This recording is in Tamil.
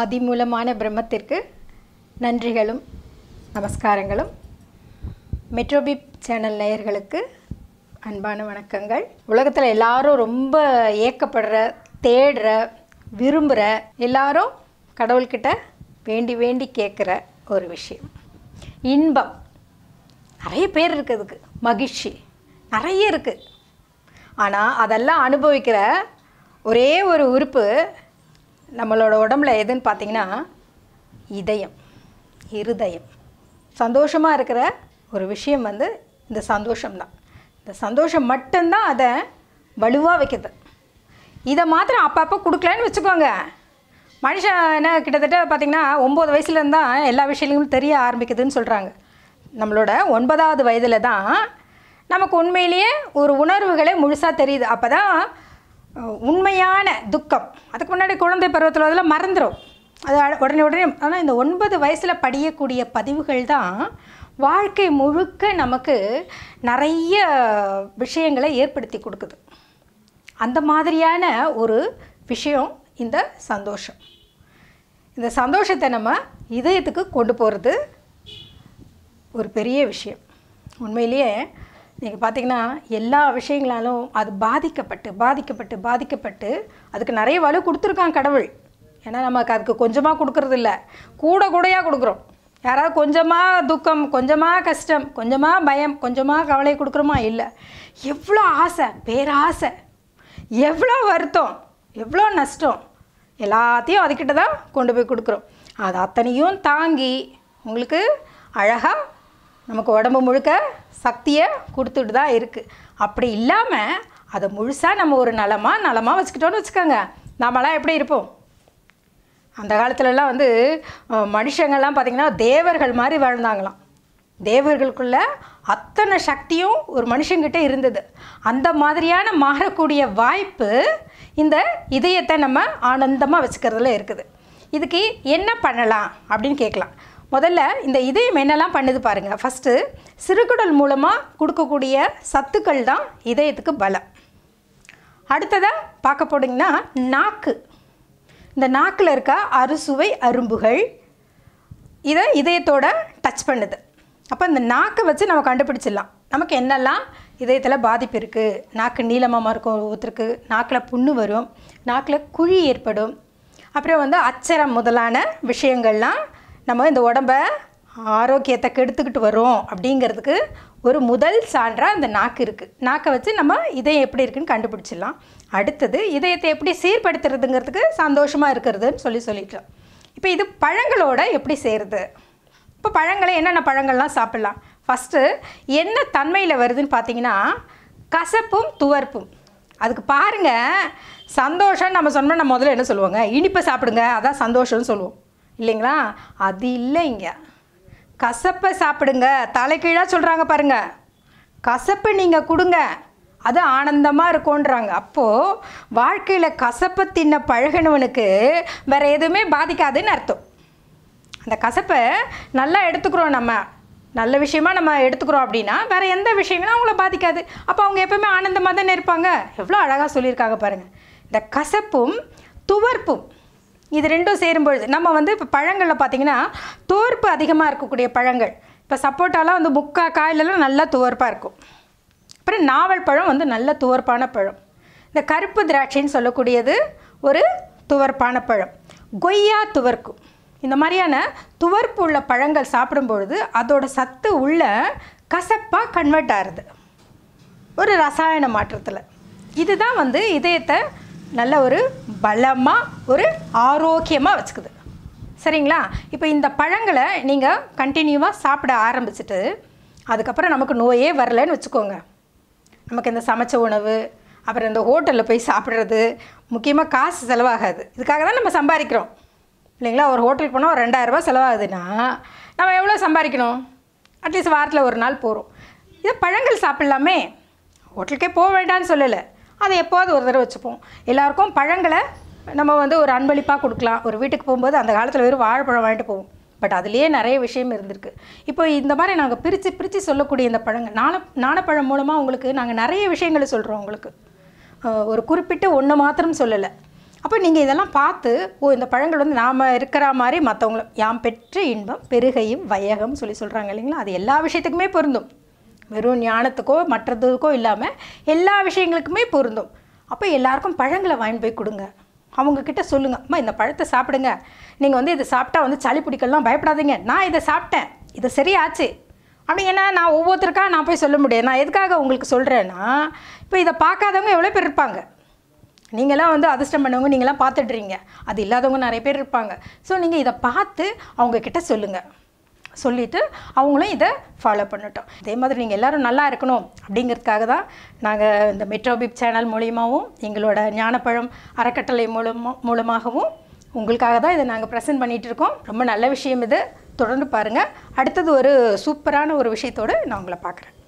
அதிமூலமான பிரம்மத்திற்கு நன்றிகளும் நமஸ்காரங்களும் மெட்ரோபிப் சேனல் நேயர்களுக்கு அன்பான வணக்கங்கள் உலகத்தில் எல்லாரும் ரொம்ப ஏக்கப்படுற தேடுற விரும்புகிற எல்லாரும் கடவுள்கிட்ட வேண்டி வேண்டி கேட்குற ஒரு விஷயம் இன்பம் நிறைய பேர் இருக்குதுக்கு மகிழ்ச்சி நிறைய இருக்குது ஆனால் அதெல்லாம் அனுபவிக்கிற ஒரே ஒரு உறுப்பு நம்மளோட உடம்புல எதுன்னு பார்த்தீங்கன்னா இதயம் இருதயம் சந்தோஷமாக இருக்கிற ஒரு விஷயம் வந்து இந்த சந்தோஷம்தான் இந்த சந்தோஷம் மட்டும்தான் அதை வலுவாக வைக்குது இதை மாத்திரம் அப்பப்போ கொடுக்கலன்னு வச்சுக்கோங்க மனுஷன் என்ன கிட்டத்தட்ட பார்த்திங்கன்னா ஒம்பது வயசுலேருந்தான் எல்லா விஷயங்களும் தெரிய ஆரம்பிக்குதுன்னு சொல்கிறாங்க நம்மளோட ஒன்பதாவது வயதில் தான் நமக்கு உண்மையிலேயே ஒரு உணர்வுகளே முழுசாக தெரியுது அப்போ தான் உண்மையான துக்கம் அதுக்கு முன்னாடி குழந்தை பருவத்தில் அதில் மறந்துடும் அது உடனே உடனே ஆனால் இந்த ஒன்பது வயசில் படியக்கூடிய பதிவுகள் தான் வாழ்க்கை முழுக்க நமக்கு நிறைய விஷயங்களை ஏற்படுத்தி கொடுக்குது அந்த மாதிரியான ஒரு விஷயம் இந்த சந்தோஷம் இந்த சந்தோஷத்தை நம்ம இதயத்துக்கு கொண்டு போகிறது ஒரு பெரிய விஷயம் உண்மையிலேயே நீங்கள் பார்த்தீங்கன்னா எல்லா விஷயங்களாலும் அது பாதிக்கப்பட்டு பாதிக்கப்பட்டு பாதிக்கப்பட்டு அதுக்கு நிறைய வலு கொடுத்துருக்கான் கடவுள் ஏன்னா நமக்கு அதுக்கு கொஞ்சமாக கொடுக்கறது இல்லை கூட கூடையாக கொடுக்குறோம் யாராவது கொஞ்சமாக துக்கம் கொஞ்சமாக கஷ்டம் கொஞ்சமாக பயம் கொஞ்சமாக கவலை கொடுக்குறோமா இல்லை எவ்வளோ ஆசை பேராசை எவ்வளோ வருத்தம் எவ்வளோ நஷ்டம் எல்லாத்தையும் அதுக்கிட்ட தான் கொண்டு போய் கொடுக்குறோம் அது அத்தனையும் தாங்கி உங்களுக்கு அழகாக நமக்கு உடம்பு முழுக்க சக்தியை கொடுத்துட்டு தான் இருக்குது அப்படி இல்லாமல் அதை முழுசாக நம்ம ஒரு நலமாக நலமாக வச்சுக்கிட்டோன்னு வச்சுக்கோங்க நாமலாம் எப்படி இருப்போம் அந்த காலத்துலலாம் வந்து மனுஷங்கள்லாம் பார்த்திங்கன்னா தேவர்கள் மாதிரி வாழ்ந்தாங்களாம் தேவர்களுக்குள்ள அத்தனை சக்தியும் ஒரு மனுஷங்கிட்ட இருந்தது அந்த மாதிரியான மாறக்கூடிய வாய்ப்பு இந்த இதயத்தை நம்ம ஆனந்தமாக வச்சுக்கிறதுல இருக்குது இதுக்கு என்ன பண்ணலாம் அப்படின்னு கேட்கலாம் முதல்ல இந்த இதயம் என்னெல்லாம் பண்ணுது பாருங்கள் ஃபஸ்ட்டு சிறுகுடல் மூலமாக கொடுக்கக்கூடிய சத்துக்கள் தான் இதயத்துக்கு பலம் அடுத்ததாக பார்க்க போனீங்கன்னா நாக்கு இந்த நாக்கில் இருக்க அறுசுவை அரும்புகள் இதை இதயத்தோட டச் பண்ணுது அப்போ இந்த நாக்கை வச்சு நம்ம கண்டுபிடிச்சிடலாம் நமக்கு என்னெல்லாம் இதயத்தில் பாதிப்பு இருக்குது நாக்கு நீளமாக இருக்கும் ஒருத்தருக்கு நாக்கில் புண்ணு வரும் நாக்கில் குழி ஏற்படும் அப்புறம் வந்து அச்சரம் முதலான விஷயங்கள்லாம் நம்ம இந்த உடம்ப ஆரோக்கியத்தை கெடுத்துக்கிட்டு வரும் அப்படிங்கிறதுக்கு ஒரு முதல் சான்றாக அந்த நாக்கு இருக்குது நாக்கை வச்சு நம்ம இதயம் எப்படி இருக்குன்னு கண்டுபிடிச்சிடலாம் அடுத்தது இதயத்தை எப்படி சீர்படுத்துறதுங்கிறதுக்கு சந்தோஷமாக இருக்கிறதுன்னு சொல்லி சொல்லிக்கலாம் இப்போ இது பழங்களோட எப்படி செய்கிறது இப்போ பழங்களை என்னென்ன பழங்கள்லாம் சாப்பிட்லாம் ஃபஸ்ட்டு என்ன தன்மையில் வருதுன்னு பார்த்தீங்கன்னா கசப்பும் துவர்ப்பும் அதுக்கு பாருங்கள் சந்தோஷம்னு நம்ம சொன்னோம்னா முதல்ல என்ன சொல்லுவாங்க இனிப்பை சாப்பிடுங்க அதான் சந்தோஷம்னு சொல்லுவோம் இல்லைங்களா அது இல்லை கசப்பை சாப்பிடுங்க தலைக்கீழாக சொல்கிறாங்க பாருங்கள் கசப்பை நீங்கள் கொடுங்க அது ஆனந்தமாக இருக்கும்ன்றாங்க அப்போது வாழ்க்கையில் கசப்பை தின்ன பழகினவனுக்கு வேறு எதுவுமே பாதிக்காதுன்னு அர்த்தம் அந்த கசப்பை நல்லா எடுத்துக்கிறோம் நம்ம நல்ல விஷயமா நம்ம எடுத்துக்கிறோம் அப்படின்னா வேறு எந்த விஷயங்களும் அவங்கள பாதிக்காது அப்போ அவங்க எப்போவுமே ஆனந்தமாக தானே இருப்பாங்க எவ்வளோ அழகாக சொல்லியிருக்காங்க பாருங்கள் இந்த கசப்பும் துவர்ப்பும் இது ரெண்டும் சேரும்பொழுது நம்ம வந்து இப்போ பழங்களில் பார்த்திங்கன்னா தோர்ப்பு அதிகமாக இருக்கக்கூடிய பழங்கள் இப்போ சப்போட்டாலாம் வந்து முக்கா காயிலெல்லாம் நல்லா துவர்ப்பாக இருக்கும் அப்புறம் நாவல் பழம் வந்து நல்ல துவர்ப்பான பழம் இந்த கருப்பு திராட்சைன்னு சொல்லக்கூடியது ஒரு துவர்ப்பான பழம் கொய்யா துவர்க்கும் இந்த மாதிரியான துவர்ப்பு உள்ள பழங்கள் சாப்பிடும்பொழுது அதோட சத்து உள்ள கசப்பாக கன்வெர்ட் ஆகிறது ஒரு ரசாயன மாற்றத்தில் இதுதான் வந்து இதயத்தை நல்ல ஒரு பலமாக ஒரு ஆரோக்கியமாக வச்சுக்குது சரிங்களா இப்போ இந்த பழங்களை நீங்கள் கண்டினியூவாக சாப்பிட ஆரம்பிச்சிட்டு அதுக்கப்புறம் நமக்கு நோயே வரலன்னு வச்சுக்கோங்க நமக்கு இந்த சமைச்ச உணவு அப்புறம் இந்த ஹோட்டலில் போய் சாப்பிட்றது முக்கியமாக காசு செலவாகாது இதுக்காக தான் நம்ம சம்பாதிக்கிறோம் இல்லைங்களா ஒரு ஹோட்டல் போனால் ஒரு ரெண்டாயிரரூபா செலவாகுதுன்னா நம்ம எவ்வளோ சம்பாதிக்கணும் அட்லீஸ்ட் வாரத்தில் ஒரு நாள் போகிறோம் இதை பழங்கள் சாப்பிட்லாமே ஹோட்டலுக்கே போக வேண்டாம்னு சொல்லலை அதை எப்போது ஒரு தடவை வச்சுப்போம் எல்லாருக்கும் பழங்களை நம்ம வந்து ஒரு அன்பளிப்பாக கொடுக்கலாம் ஒரு வீட்டுக்கு போகும்போது அந்த காலத்தில் வெறும் வாழைப்பழம் வாங்கிட்டு போவோம் பட் அதுலேயே நிறைய விஷயம் இருந்திருக்கு இப்போ இந்த மாதிரி நாங்கள் பிரித்து பிரித்து சொல்லக்கூடிய இந்த பழங்கள் நாண நாணப்பழம் மூலமாக உங்களுக்கு நாங்கள் நிறைய விஷயங்களை சொல்கிறோம் உங்களுக்கு ஒரு குறிப்பிட்டு ஒன்று மாத்திரம் சொல்லலை அப்போ நீங்கள் இதெல்லாம் பார்த்து ஓ இந்த பழங்கள் வந்து நாம் இருக்கிற மாதிரி மற்றவங்களும் யாம் பெற்ற இன்பம் பெருகையும் வையகம் சொல்லி சொல்கிறாங்க இல்லைங்களா அது எல்லா விஷயத்துக்குமே பொருந்தும் வெறும் ஞானத்துக்கோ மற்றதுக்கோ இல்லாமல் எல்லா விஷயங்களுக்குமே பொருந்தும் அப்போ எல்லாருக்கும் பழங்களை வாங்கி போய் கொடுங்க அவங்கக்கிட்ட சொல்லுங்கள் அம்மா இந்த பழத்தை சாப்பிடுங்க நீங்கள் வந்து இதை சாப்பிட்டா வந்து சளி பிடிக்கலாம் பயப்படாதீங்க நான் இதை சாப்பிட்டேன் இது சரியாச்சு அப்படிங்கன்னா நான் ஒவ்வொருத்தருக்காக நான் போய் சொல்ல முடியாது நான் எதுக்காக உங்களுக்கு சொல்கிறேன்னா இப்போ இதை பார்க்காதவங்க எவ்வளோ பேர் இருப்பாங்க நீங்களாம் வந்து அதிர்ஷ்டம் பண்ணவங்க நீங்களாம் பார்த்துட்றீங்க அது இல்லாதவங்க நிறைய பேர் இருப்பாங்க ஸோ நீங்கள் இதை பார்த்து அவங்கக்கிட்ட சொல்லுங்கள் சொல்லிவிட்டு அவங்களும் இதை ஃபாலோ பண்ணிட்டோம் அதே மாதிரி நீங்கள் எல்லோரும் நல்லா இருக்கணும் அப்படிங்கிறதுக்காக தான் நாங்கள் இந்த மெட்ரோபிப் சேனல் மூலியமாகவும் எங்களோட ஞானப்பழம் அறக்கட்டளை மூலமாக மூலமாகவும் உங்களுக்காக தான் இதை நாங்கள் ப்ரெசென்ட் பண்ணிகிட்டு இருக்கோம் ரொம்ப நல்ல விஷயம் இது தொடர்ந்து பாருங்கள் அடுத்தது ஒரு சூப்பரான ஒரு விஷயத்தோடு நான் உங்களை பார்க்குறேன்